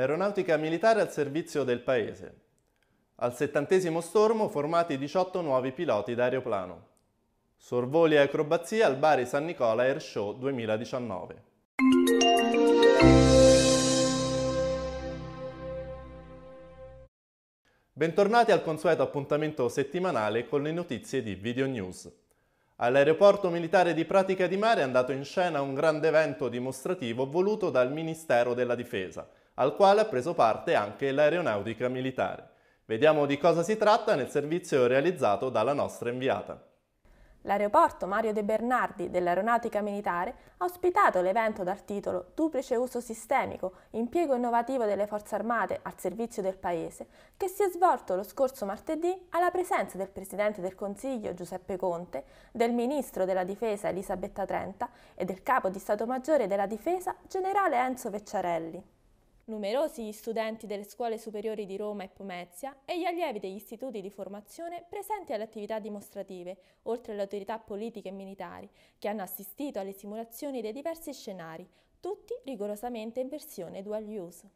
l'aeronautica militare al servizio del Paese. Al settantesimo stormo formati 18 nuovi piloti d'aeroplano. Sorvoli e acrobazia al Bari San Nicola Air Show 2019. Bentornati al consueto appuntamento settimanale con le notizie di Video News. All'aeroporto militare di Pratica di Mare è andato in scena un grande evento dimostrativo voluto dal Ministero della Difesa – al quale ha preso parte anche l'aeronautica militare. Vediamo di cosa si tratta nel servizio realizzato dalla nostra inviata. L'aeroporto Mario De Bernardi dell'Aeronautica Militare ha ospitato l'evento dal titolo Duplice uso sistemico, impiego innovativo delle forze armate al servizio del Paese, che si è svolto lo scorso martedì alla presenza del Presidente del Consiglio Giuseppe Conte, del Ministro della Difesa Elisabetta Trenta e del Capo di Stato Maggiore della Difesa Generale Enzo Vecciarelli numerosi gli studenti delle scuole superiori di Roma e Pomezia e gli allievi degli istituti di formazione presenti alle attività dimostrative, oltre alle autorità politiche e militari, che hanno assistito alle simulazioni dei diversi scenari, tutti rigorosamente in versione dual use.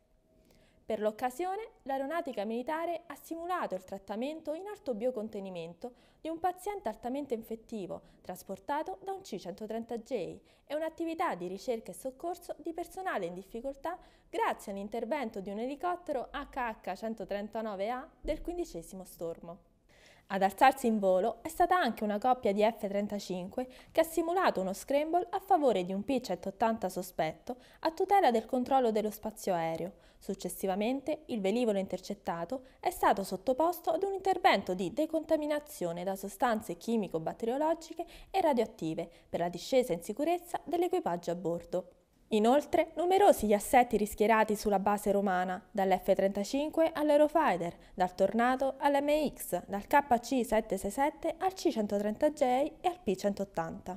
Per l'occasione, l'aeronautica militare ha simulato il trattamento in alto biocontenimento di un paziente altamente infettivo trasportato da un C-130J e un'attività di ricerca e soccorso di personale in difficoltà grazie all'intervento di un elicottero HH-139A del quindicesimo stormo. Ad alzarsi in volo è stata anche una coppia di F-35 che ha simulato uno scramble a favore di un P-180 sospetto a tutela del controllo dello spazio aereo. Successivamente il velivolo intercettato è stato sottoposto ad un intervento di decontaminazione da sostanze chimico-batteriologiche e radioattive per la discesa in sicurezza dell'equipaggio a bordo. Inoltre, numerosi gli assetti rischierati sulla base romana, dall'F-35 all'Eurofighter, dal Tornado all'MX, dal KC-767 al C-130J e al P-180.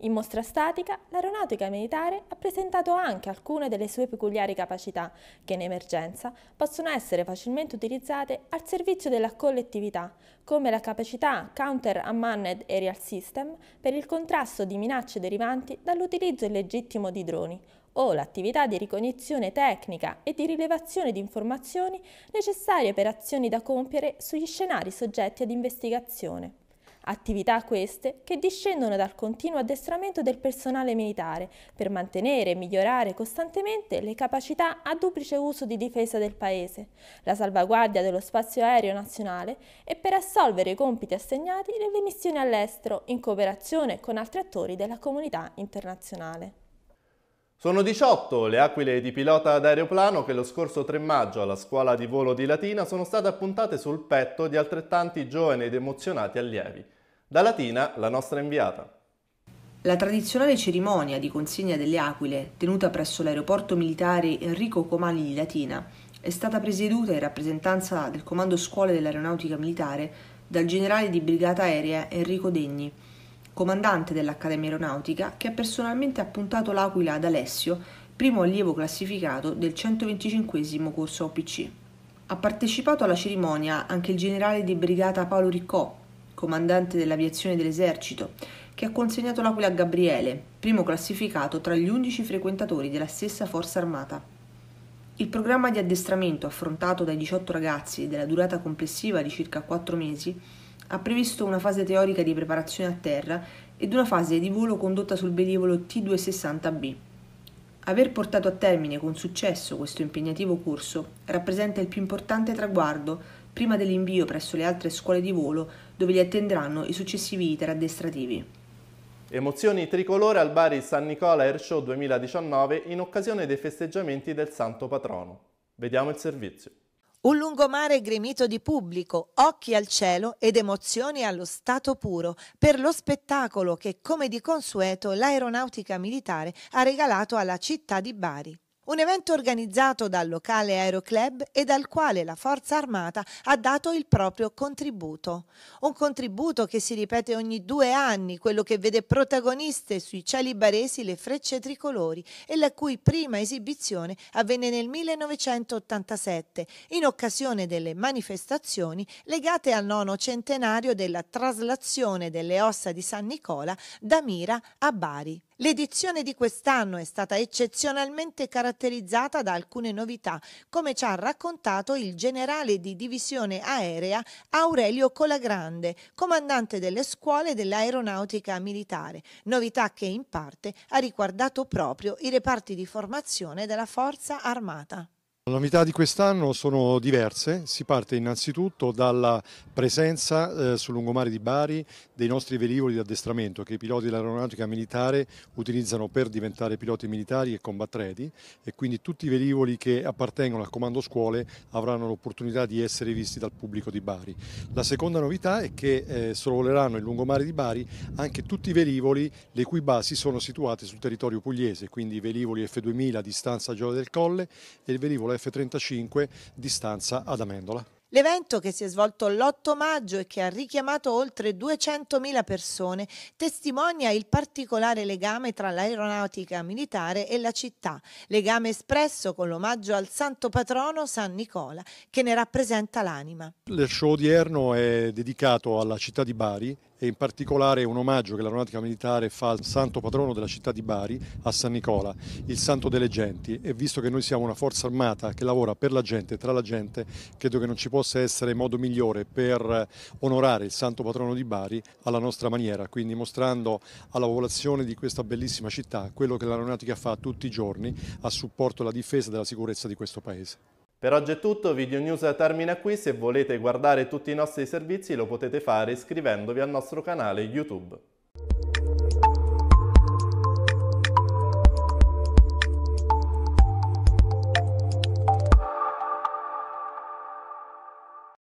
In mostra statica, l'aeronautica militare ha presentato anche alcune delle sue peculiari capacità, che in emergenza possono essere facilmente utilizzate al servizio della collettività, come la capacità Counter Unmanned Aerial System per il contrasto di minacce derivanti dall'utilizzo illegittimo di droni, o l'attività di ricognizione tecnica e di rilevazione di informazioni necessarie per azioni da compiere sugli scenari soggetti ad investigazione attività queste che discendono dal continuo addestramento del personale militare per mantenere e migliorare costantemente le capacità a duplice uso di difesa del Paese, la salvaguardia dello spazio aereo nazionale e per assolvere i compiti assegnati nelle missioni all'estero in cooperazione con altri attori della comunità internazionale. Sono 18 le aquile di pilota d'aeroplano che lo scorso 3 maggio alla scuola di volo di Latina sono state appuntate sul petto di altrettanti giovani ed emozionati allievi. Da Latina la nostra inviata. La tradizionale cerimonia di consegna delle aquile, tenuta presso l'aeroporto militare Enrico Comani di Latina, è stata presieduta in rappresentanza del Comando Scuole dell'Aeronautica Militare dal generale di brigata aerea Enrico Degni, comandante dell'Accademia Aeronautica, che ha personalmente appuntato l'aquila ad Alessio, primo allievo classificato del 125 corso OPC. Ha partecipato alla cerimonia anche il generale di brigata Paolo Riccò, comandante dell'aviazione dell'esercito, che ha consegnato l'aquila a Gabriele, primo classificato tra gli 11 frequentatori della stessa forza armata. Il programma di addestramento affrontato dai 18 ragazzi della durata complessiva di circa 4 mesi ha previsto una fase teorica di preparazione a terra ed una fase di volo condotta sul velivolo T-260B. Aver portato a termine con successo questo impegnativo corso rappresenta il più importante traguardo prima dell'invio presso le altre scuole di volo dove li attenderanno i successivi iter addestrativi. Emozioni tricolore al Bari San Nicola Airshow 2019 in occasione dei festeggiamenti del Santo Patrono. Vediamo il servizio. Un lungomare gremito di pubblico, occhi al cielo ed emozioni allo stato puro per lo spettacolo che, come di consueto, l'aeronautica militare ha regalato alla città di Bari. Un evento organizzato dal locale Aeroclub e dal quale la Forza Armata ha dato il proprio contributo. Un contributo che si ripete ogni due anni, quello che vede protagoniste sui cieli baresi le frecce tricolori e la cui prima esibizione avvenne nel 1987 in occasione delle manifestazioni legate al nono centenario della traslazione delle ossa di San Nicola da Mira a Bari. L'edizione di quest'anno è stata eccezionalmente caratterizzata da alcune novità, come ci ha raccontato il generale di divisione aerea Aurelio Colagrande, comandante delle scuole dell'aeronautica militare, novità che in parte ha riguardato proprio i reparti di formazione della Forza Armata. Le novità di quest'anno sono diverse, si parte innanzitutto dalla presenza eh, sul lungomare di Bari dei nostri velivoli di addestramento che i piloti dell'aeronautica militare utilizzano per diventare piloti militari e combattredi e quindi tutti i velivoli che appartengono al comando scuole avranno l'opportunità di essere visti dal pubblico di Bari. La seconda novità è che eh, sorvoleranno il lungomare di Bari anche tutti i velivoli le cui basi sono situate sul territorio pugliese, quindi i velivoli F2000 di Stanza Gioia del Colle e il velivolo F-35 di stanza ad Amendola. L'evento che si è svolto l'8 maggio e che ha richiamato oltre 200.000 persone testimonia il particolare legame tra l'aeronautica militare e la città, legame espresso con l'omaggio al santo patrono San Nicola che ne rappresenta l'anima. Il show odierno è dedicato alla città di Bari e in particolare un omaggio che l'Aeronautica Militare fa al santo patrono della città di Bari, a San Nicola, il santo delle genti e visto che noi siamo una forza armata che lavora per la gente, tra la gente, credo che non ci possa essere modo migliore per onorare il santo patrono di Bari alla nostra maniera, quindi mostrando alla popolazione di questa bellissima città quello che l'Aeronautica fa tutti i giorni a supporto della difesa e della sicurezza di questo Paese. Per oggi è tutto, Video News termina qui, se volete guardare tutti i nostri servizi lo potete fare iscrivendovi al nostro canale YouTube.